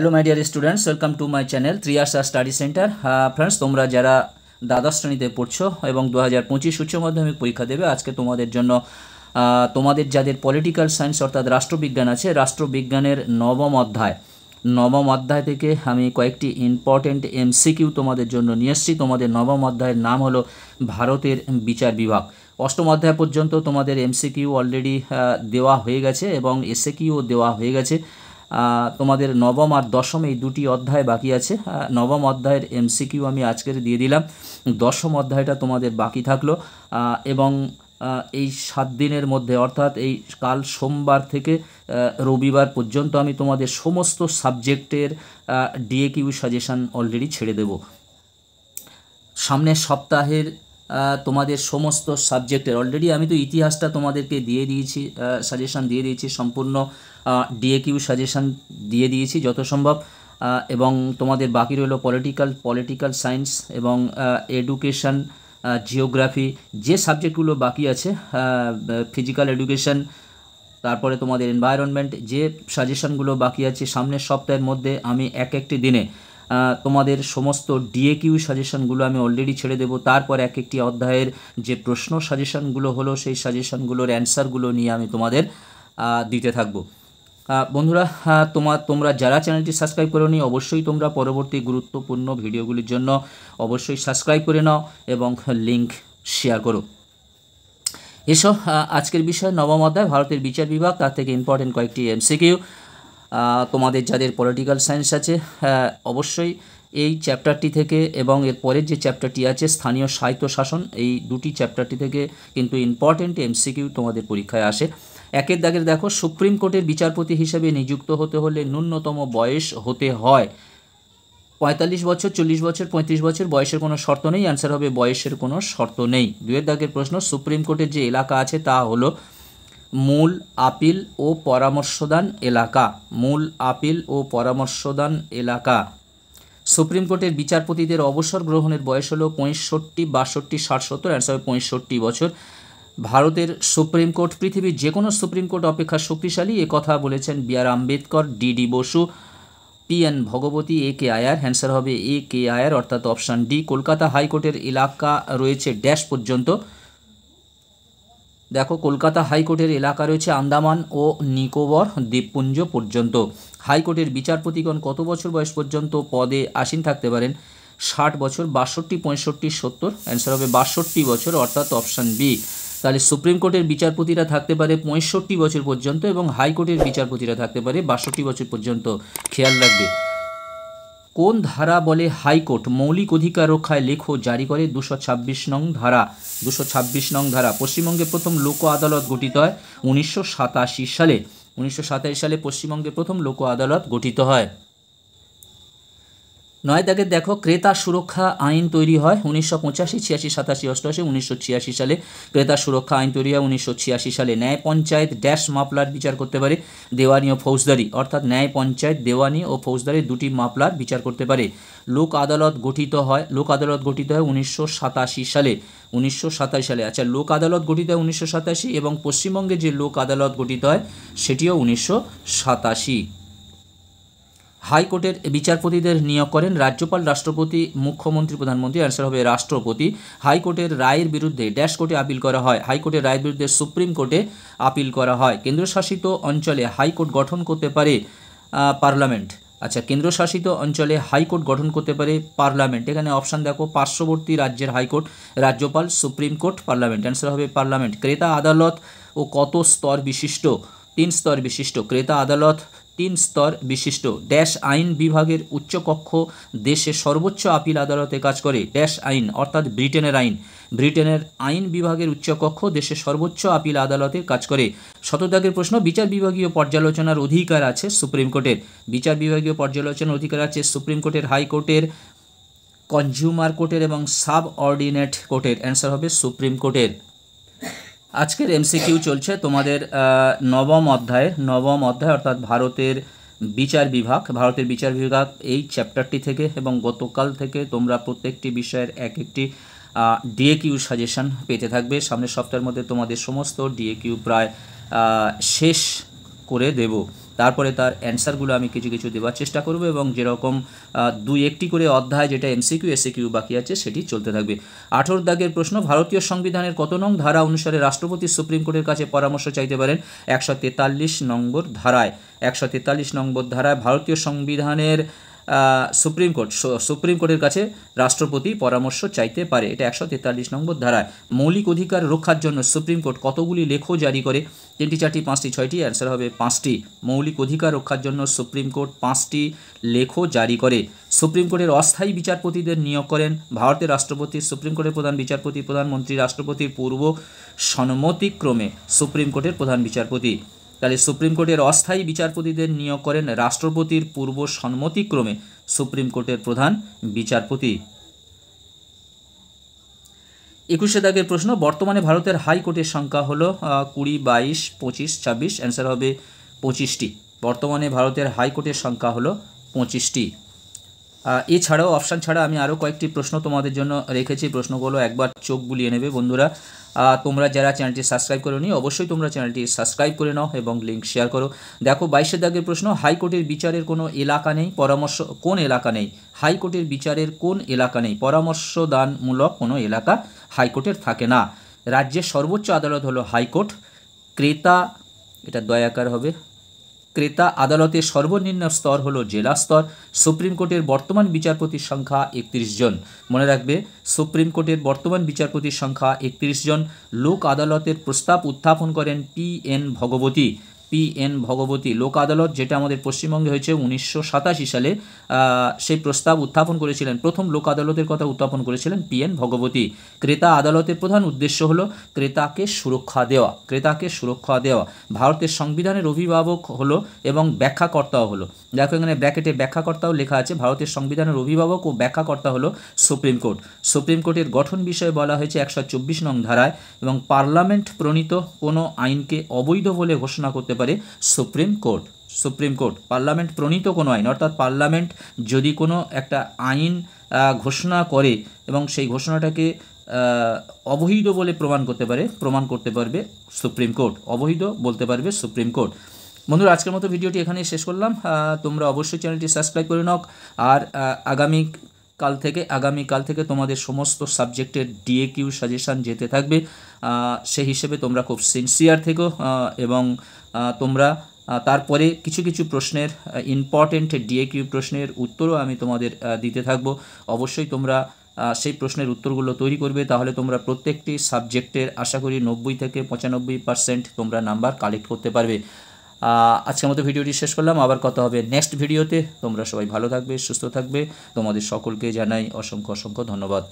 hello my dear students welcome to my channel three R's আর study centre friends তোমরা যারা দ্বাদশ শ্রেণীতে পড়ছো এবং দু হাজার পঁচিশ উচ্চ মাধ্যমিক পরীক্ষা দেবে আজকে তোমাদের জন্য তোমাদের যাদের পলিটিক্যাল সায়েন্স অর্থাৎ রাষ্ট্রবিজ্ঞান আছে রাষ্ট্রবিজ্ঞানের নবম অধ্যায় নবম অধ্যায় থেকে আমি কয়েকটি ইম্পর্টেন্ট এমসিকিউ তোমাদের জন্য নিয়ে এসেছি তোমাদের নবম অধ্যায়ের নাম হলো ভারতের বিচার বিভাগ অষ্টম অধ্যায় পর্যন্ত তোমাদের এমসিকিউ অলরেডি দেওয়া হয়ে গেছে এবং এসএকিউও দেওয়া হয়ে গেছে তোমাদের নবম আর দশম এই দুটি অধ্যায় বাকি আছে নবম অধ্যায়ের এমসিকিউ আমি আজকের দিয়ে দিলাম দশম অধ্যায়টা তোমাদের বাকি থাকলো এবং এই সাত দিনের মধ্যে অর্থাৎ এই কাল সোমবার থেকে রবিবার পর্যন্ত আমি তোমাদের সমস্ত সাবজেক্টের ডিএকিউ সাজেশান অলরেডি ছেড়ে দেব সামনের সপ্তাহের তোমাদের সমস্ত সাবজেক্টের অলরেডি আমি তো ইতিহাসটা তোমাদেরকে দিয়ে দিয়েছি সাজেশান দিয়ে দিয়েছি সম্পূর্ণ ডিএকিউ সাজেশান দিয়ে দিয়েছি যত সম্ভব এবং তোমাদের বাকি রইল পলিটিক্যাল পলিটিক্যাল সায়েন্স এবং এডুকেশান জিওগ্রাফি যে সাবজেক্টগুলো বাকি আছে ফিজিক্যাল এডুকেশান তারপরে তোমাদের এনভায়রনমেন্ট যে সাজেশানগুলো বাকি আছে সামনের সপ্তাহের মধ্যে আমি এক একটি দিনে তোমাদের সমস্ত ডিএ কিউ সাজেশনগুলো আমি অলরেডি ছেড়ে দেবো তারপর এক একটি অধ্যায়ের যে প্রশ্ন সাজেশনগুলো হলো সেই সাজেশনগুলোর অ্যান্সারগুলো নিয়ে আমি তোমাদের দিতে থাকবো বন্ধুরা তোমার তোমরা যারা চ্যানেলটি সাবস্ক্রাইব করে করো অবশ্যই তোমরা পরবর্তী গুরুত্বপূর্ণ ভিডিওগুলির জন্য অবশ্যই সাবস্ক্রাইব করে নাও এবং লিঙ্ক শেয়ার করো এসব আজকের বিষয় নবম অধ্যায় ভারতের বিচার বিভাগ তার থেকে ইম্পর্টেন্ট কয়েকটি এমসিকিউ তোমাদের যাদের পলিটিক্যাল সায়েন্স আছে হ্যাঁ, অবশ্যই এই চ্যাপ্টারটি থেকে এবং এর পরের যে চ্যাপ্টারটি আছে স্থানীয় সাহিত্য শাসন এই দুটি চ্যাপ্টারটি থেকে কিন্তু ইম্পর্টেন্ট এমসিকিউ তোমাদের পরীক্ষায় আসে একের দাগের দেখো সুপ্রিম কোর্টের বিচারপতি হিসেবে নিযুক্ত হতে হলে ন্যূনতম বয়স হতে হয় পঁয়তাল্লিশ বছর চল্লিশ বছর পঁয়ত্রিশ বছর বয়সের কোনো শর্ত নেই অ্যান্সার হবে বয়সের কোনো শর্ত নেই দুয়ের দাগের প্রশ্ন সুপ্রিম কোর্টের যে এলাকা আছে তা হলো মূল আপিল ও পরামর্শদান এলাকা মূল আপিল ও পরামর্শদান এলাকা সুপ্রিম কোর্টের বিচারপতিদের অবসর গ্রহণের বয়স হল পঁয়ষট্টি বাষট্টি ষাট সত্তর অ্যান্সার পঁয়ষট্টি বছর ভারতের সুপ্রিম কোর্ট পৃথিবীর যে কোনো সুপ্রিম কোর্ট অপেক্ষা শক্তিশালী এ কথা বলেছেন B R Ambedkar D D Basu P N Bhagwati A K Iyer answer হবে এ কে আয়ার অর্থাৎ অপশান ডি কলকাতা হাইকোর্টের এলাকা রয়েছে ড্যাশ পর্যন্ত দেখো কলকাতা হাইকোর্টের এলাকা রয়েছে আন্দামান ও নিকোবর দ্বীপপুঞ্জ পর্যন্ত হাইকোর্টের বিচারপতিগণ কত বছর বয়স পর্যন্ত পদে আসীন থাকতে পারেন ষাট বছর বাষট্টি পঁয়ষট্টি সত্তর অ্যান্সার হবে বাষট্টি বছর অর্থাৎ অপশান বি তাহলে সুপ্রিম কোর্টের বিচারপতিরা থাকতে পারে পঁয়ষট্টি বছর পর্যন্ত এবং হাইকোর্টের বিচারপতিরা থাকতে পারে বাষট্টি বছর পর্যন্ত খেয়াল রাখবে কোন ধারা বলে হাইকোর্ট মৌলিক অধিকার রক্ষায় লেখো জারি করে দুশো ছাব্বিশ নং ধারা দুশো ছাব্বিশ নং ধারা পশ্চিমবঙ্গে প্রথম লোক আদালত গঠিত হয় উনিশশো সাতাশি সালে উনিশশো সালে পশ্চিমবঙ্গে প্রথম লোক আদালত গঠিত হয় নয় দাগে দেখো ক্রেতা সুরক্ষা আইন তৈরি হয় উনিশশো পঁচাশি ছিয়াশি সাতাশি অষ্টআশি উনিশশো ছিয়াশি সালে ক্রেতা সুরক্ষা আইন তৈরি হয় উনিশশো ছিয়াশি সালে ন্যায় পঞ্চায়েত ড্যাশ মাপলার বিচার করতে পারে দেওয়ানি ও ফৌজদারি অর্থাৎ ন্যায় পঞ্চায়েত দেওয়ানি ও ফৌজদারি দুটি মাপলার বিচার করতে পারে লোক আদালত গঠিত হয় লোক আদালত গঠিত হয় উনিশশো সাতাশি সালে উনিশশো সালে আচ্ছা লোক আদালত গঠিত হয় উনিশশো সাতাশি এবং পশ্চিমবঙ্গে যে লোক আদালত গঠিত হয় সেটিও উনিশশো সাতাশি হাইকোর্টের বিচারপতিদের নিয়োগ করেন রাজ্যপাল রাষ্ট্রপতি মুখ্যমন্ত্রী প্রধানমন্ত্রী অ্যান্সার হবে রাষ্ট্রপতি হাইকোর্টের রায়ের বিরুদ্ধে ড্যাশ কোর্টে আপিল করা হয় হাইকোর্টের রায়ের বিরুদ্ধে সুপ্রিম কোর্টে আপিল করা হয় কেন্দ্রশাসিত অঞ্চলে হাইকোর্ট গঠন করতে পারে পার্লামেন্ট আচ্ছা কেন্দ্রশাসিত অঞ্চলে হাইকোর্ট গঠন করতে পারে পার্লামেন্ট এখানে অপশান দেখো পার্শ্ববর্তী রাজ্যের হাইকোর্ট রাজ্যপাল সুপ্রিম কোর্ট পার্লামেন্ট অ্যান্সার হবে পার্লামেন্ট ক্রেতা আদালত ও কত স্তর বিশিষ্ট তিন স্তর বিশিষ্ট ক্রেতা আদালত তিন স্তর বিশিষ্ট ড্যাশ আইন বিভাগের উচ্চকক্ষ দেশে সর্বোচ্চ আপিল আদালতে কাজ করে ড্যাশ আইন অর্থাৎ ব্রিটেনের আইন ব্রিটেনের আইন বিভাগের উচ্চকক্ষ দেশে সর্বোচ্চ আপিল আদালতে কাজ করে শতদাগের প্রশ্ন বিচার বিভাগীয় পর্যালোচনার অধিকার আছে সুপ্রিম কোর্টের বিচার বিভাগীয় পর্যালোচনার অধিকার আছে সুপ্রিম কোর্টের হাইকোর্টের কনজিউমার কোর্টের এবং সাব অর্ডিনেট কোর্টের অ্যান্সার হবে সুপ্রিম কোর্টের আজকের এমসিকিউ চলছে তোমাদের নবম অধ্যায়ের নবম অধ্যায় অর্থাৎ ভারতের বিচার বিভাগ ভারতের বিচার বিভাগ এই চ্যাপ্টারটি থেকে এবং গতকাল থেকে তোমরা প্রত্যেকটি বিষয়ের এক একটি ডিএ কিউ সাজেশান পেতে থাকবে সামনের সপ্তাহের মধ্যে তোমাদের সমস্ত ডিএ কিউ প্রায় শেষ করে দেবো তারপরে তার অ্যান্সারগুলো আমি কিছু কিছু দেওয়ার চেষ্টা করব এবং যেরকম দুই একটি করে অধ্যায় যেটা এমসিকিউ এসিকিউ বাকি আছে সেটি চলতে থাকবে আঠেরো দাগের প্রশ্ন ভারতীয় সংবিধানের কত নং ধারা অনুসারে রাষ্ট্রপতি সুপ্রিম কোর্টের কাছে পরামর্শ চাইতে পারেন একশো তেতাল্লিশ নম্বর ধারায় একশো তেতাল্লিশ নম্বর ধারায় ভারতীয় সংবিধানের সুপ্রিম কোর্ট সুপ্রিম কোর্টের কাছে রাষ্ট্রপতি পরামর্শ চাইতে পারে এটা একশো তেতাল্লিশ নম্বর ধারায় মৌলিক অধিকার রক্ষার জন্য সুপ্রিম কোর্ট কতগুলি লেখও জারি করে তিনটি চারটি পাঁচটি ছয়টি অ্যান্সার হবে পাঁচটি মৌলিক অধিকার রক্ষার জন্য সুপ্রিম কোর্ট পাঁচটি লেখও জারি করে সুপ্রিম কোর্টের অস্থায়ী বিচারপতিদের নিয়োগ করেন ভারতের রাষ্ট্রপতি সুপ্রিম কোর্টের প্রধান বিচারপতি প্রধানমন্ত্রী রাষ্ট্রপতির পূর্ব সম্মতিক্রমে সুপ্রিম কোর্টের প্রধান বিচারপতি তাহলে সুপ্রিম কোর্টের অস্থায়ী বিচারপতিদের নিয়োগ করেন রাষ্ট্রপতির পূর্ব সম্মতিক্রমে সুপ্রিম কোর্টের প্রধান বিচারপতি একুশে দাগের প্রশ্ন বর্তমানে ভারতের হাইকোর্টের সংখ্যা হলো কুড়ি বাইশ পঁচিশ ছাব্বিশ অ্যান্সার হবে পঁচিশটি বর্তমানে ভারতের হাইকোর্টের সংখ্যা হলো পঁচিশটি এছাড়াও অপশান ছাড়া আমি আরও কয়েকটি প্রশ্ন তোমাদের জন্য রেখেছি প্রশ্নগুলো একবার চোখ বুলিয়ে নেবে বন্ধুরা তোমরা যারা চ্যানেলটি সাবস্ক্রাইব করো নি অবশ্যই তোমরা চ্যানেলটি সাবস্ক্রাইব করে নাও এবং লিঙ্ক শেয়ার করো দেখো বাইশের দাগের প্রশ্ন হাইকোর্টের বিচারের কোনো এলাকা নেই পরামর্শ কোন এলাকা নেই হাইকোর্টের বিচারের কোন এলাকা নেই পরামর্শদানমূলক কোনো এলাকা হাইকোর্টের থাকে না রাজ্যের সর্বোচ্চ আদালত হলো হাইকোর্ট ক্রেতা এটা দয়াকার হবে ক্রেতা আদালতের সর্বনিম্ন স্তর হল জেলা স্তর সুপ্রিম কোর্টের বর্তমান বিচারপতির সংখ্যা একত্রিশ জন মনে রাখবে সুপ্রিম কোর্টের বর্তমান বিচারপতির সংখ্যা একত্রিশ জন লোক আদালতের প্রস্তাব উত্থাপন করেন P N Bhagwati P N Bhagwati Lok Adalat যেটা আমাদের পশ্চিমবঙ্গে হয়েছে উনিশশো সালে সেই প্রস্তাব উত্থাপন করেছিলেন প্রথম লোক আদালতের কথা উত্থাপন করেছিলেন পি এন ভগবতী ক্রেতা আদালতের প্রধান উদ্দেশ্য হলো ক্রেতাকে সুরক্ষা দেওয়া ক্রেতাকে সুরক্ষা দেওয়া ভারতের সংবিধানের অভিভাবক হলো এবং ব্যাখ্যাকর্তাও হলো দেখো এখানে ব্র্যাকেটে ব্যাখ্যাকর্তাও লেখা আছে ভারতের সংবিধানের অভিভাবক ও ব্যাখ্যাকর্তা হলো সুপ্রিম কোর্ট সুপ্রিম কোর্টের গঠন বিষয়ে বলা হয়েছে একশো চব্বিশ নং ধারায় এবং পার্লামেন্ট প্রণীত কোনো আইনকে অবৈধ বলে ঘোষণা করতে পারে supreme court supreme court parliament প্রণীত কোনো আইন অর্থাৎ পার্লামেন্ট যদি কোনো একটা আইন ঘোষণা করে এবং সেই ঘোষণাটাকে অবৈধ বলে প্রমাণ করতে পারে প্রমাণ করতে পারবে সুপ্রিম কোর্ট অবৈধ বলতে পারবে সুপ্রিম কোর্ট বন্ধুরা আজকের মতো ভিডিওটি এখানেই শেষ করলাম তোমরা অবশ্যই চ্যানেলটি সাবস্ক্রাইব করে নাও আর আগামী কাল থেকে আগামীকাল থেকে তোমাদের সমস্ত সাবজেক্টের ডিএ কিউ সাজেশান যেতে থাকবে সেই হিসেবে তোমরা খুব সিনসিয়ার থেকো এবং তোমরা তারপরে কিছু কিছু প্রশ্নের ইম্পর্টেন্ট ডিএ কিউ প্রশ্নের উত্তরও আমি তোমাদের দিতে থাকব অবশ্যই তোমরা সেই প্রশ্নের উত্তরগুলো তৈরি করবে তাহলে তোমরা প্রত্যেকটি সাবজেক্টের আশা করি নব্বই থেকে পঁচানব্বই পার্সেন্ট তোমরা নাম্বার কালেক্ট করতে পারবে আজকের মতো ভিডিওটি শেষ করলাম আবার কথা হবে নেক্সট ভিডিওতে তোমরা সবাই ভালো থাকবে সুস্থ থাকবে তোমাদের সকলকে জানাই অসংখ্য অসংখ্য ধন্যবাদ